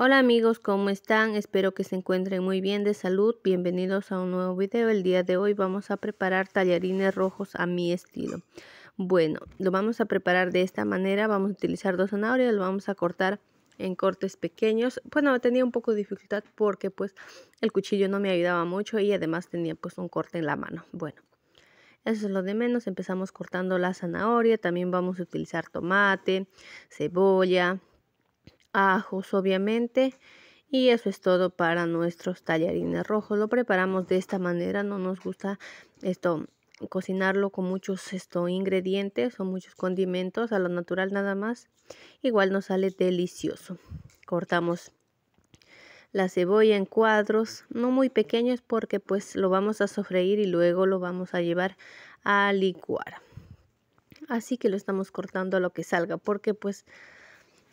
Hola amigos, ¿cómo están? Espero que se encuentren muy bien de salud. Bienvenidos a un nuevo video. El día de hoy vamos a preparar tallarines rojos a mi estilo. Bueno, lo vamos a preparar de esta manera. Vamos a utilizar dos zanahorias, lo vamos a cortar en cortes pequeños. Bueno, tenía un poco de dificultad porque pues el cuchillo no me ayudaba mucho y además tenía pues un corte en la mano. Bueno, eso es lo de menos. Empezamos cortando la zanahoria. También vamos a utilizar tomate, cebolla, ajos obviamente y eso es todo para nuestros tallarines rojos lo preparamos de esta manera no nos gusta esto cocinarlo con muchos estos ingredientes o muchos condimentos a lo natural nada más igual nos sale delicioso cortamos la cebolla en cuadros no muy pequeños porque pues lo vamos a sofreír y luego lo vamos a llevar a licuar así que lo estamos cortando a lo que salga porque pues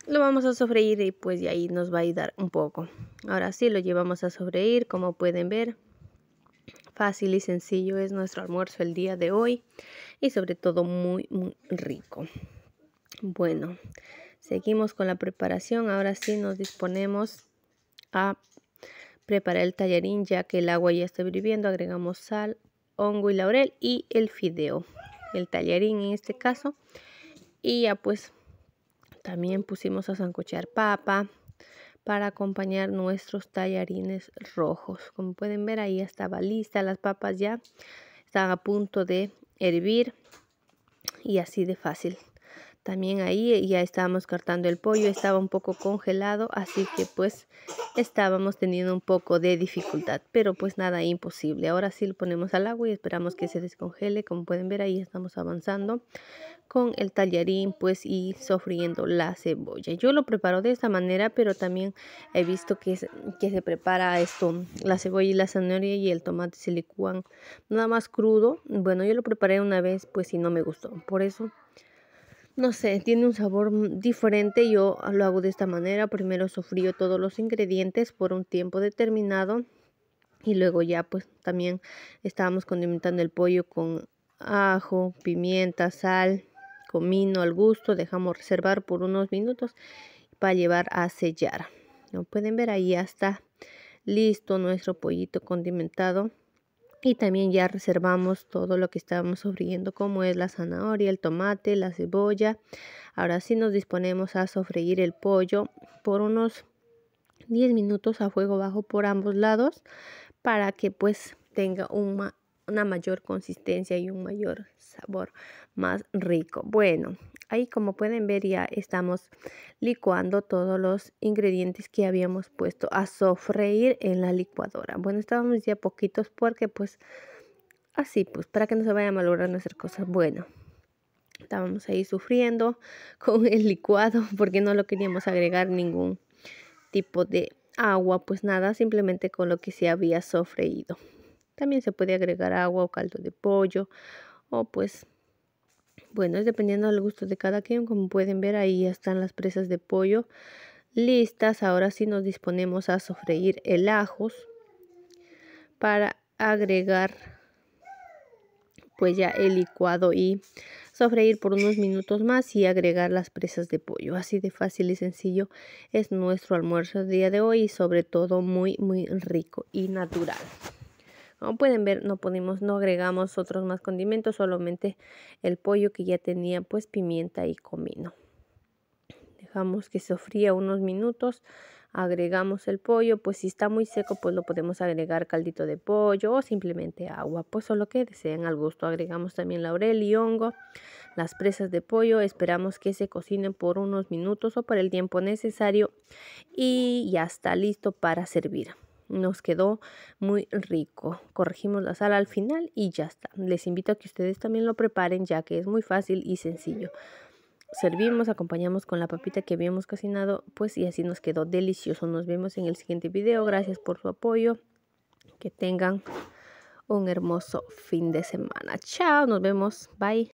lo vamos a sofreír y pues de ahí nos va a ayudar un poco. Ahora sí, lo llevamos a sofreír, como pueden ver. Fácil y sencillo es nuestro almuerzo el día de hoy y sobre todo muy, muy rico. Bueno, seguimos con la preparación. Ahora sí nos disponemos a preparar el tallarín ya que el agua ya está hirviendo. Agregamos sal, hongo y laurel y el fideo. El tallarín en este caso. Y ya pues también pusimos a sancochar papa para acompañar nuestros tallarines rojos. Como pueden ver ahí estaba lista, las papas ya están a punto de hervir y así de fácil. También ahí eh, ya estábamos cortando el pollo, estaba un poco congelado, así que pues estábamos teniendo un poco de dificultad, pero pues nada imposible. Ahora sí lo ponemos al agua y esperamos que se descongele. Como pueden ver ahí estamos avanzando con el tallarín pues y sofriendo la cebolla. Yo lo preparo de esta manera, pero también he visto que, que se prepara esto, la cebolla y la zanahoria y el tomate se nada más crudo. Bueno, yo lo preparé una vez pues y no me gustó, por eso no sé, tiene un sabor diferente. Yo lo hago de esta manera. Primero sofrío todos los ingredientes por un tiempo determinado. Y luego ya pues también estábamos condimentando el pollo con ajo, pimienta, sal, comino al gusto. Dejamos reservar por unos minutos para llevar a sellar. Como pueden ver ahí ya está listo nuestro pollito condimentado. Y también ya reservamos todo lo que estábamos sofriendo, como es la zanahoria, el tomate, la cebolla. Ahora sí nos disponemos a sofreír el pollo por unos 10 minutos a fuego bajo por ambos lados para que pues tenga una, una mayor consistencia y un mayor sabor más rico. Bueno, Ahí como pueden ver ya estamos licuando todos los ingredientes que habíamos puesto a sofreír en la licuadora. Bueno, estábamos ya poquitos porque pues así pues para que no se vaya a malograr nuestras cosas. Bueno, estábamos ahí sufriendo con el licuado porque no lo queríamos agregar ningún tipo de agua, pues nada, simplemente con lo que se había sofreído. También se puede agregar agua o caldo de pollo o pues bueno, es dependiendo del gusto de cada quien. Como pueden ver, ahí ya están las presas de pollo listas. Ahora sí nos disponemos a sofreír el ajos para agregar pues ya el licuado y sofreír por unos minutos más y agregar las presas de pollo. Así de fácil y sencillo es nuestro almuerzo del día de hoy y sobre todo muy muy rico y natural. Como pueden ver, no ponemos, no agregamos otros más condimentos, solamente el pollo que ya tenía pues pimienta y comino. Dejamos que sofría unos minutos agregamos el pollo, pues si está muy seco, pues lo podemos agregar caldito de pollo o simplemente agua, pues solo que deseen al gusto. Agregamos también laurel y hongo, las presas de pollo, esperamos que se cocinen por unos minutos o por el tiempo necesario y ya está listo para servir. Nos quedó muy rico. Corregimos la sal al final y ya está. Les invito a que ustedes también lo preparen ya que es muy fácil y sencillo. Servimos, acompañamos con la papita que habíamos cocinado, pues y así nos quedó delicioso. Nos vemos en el siguiente video. Gracias por su apoyo. Que tengan un hermoso fin de semana. Chao, nos vemos. Bye.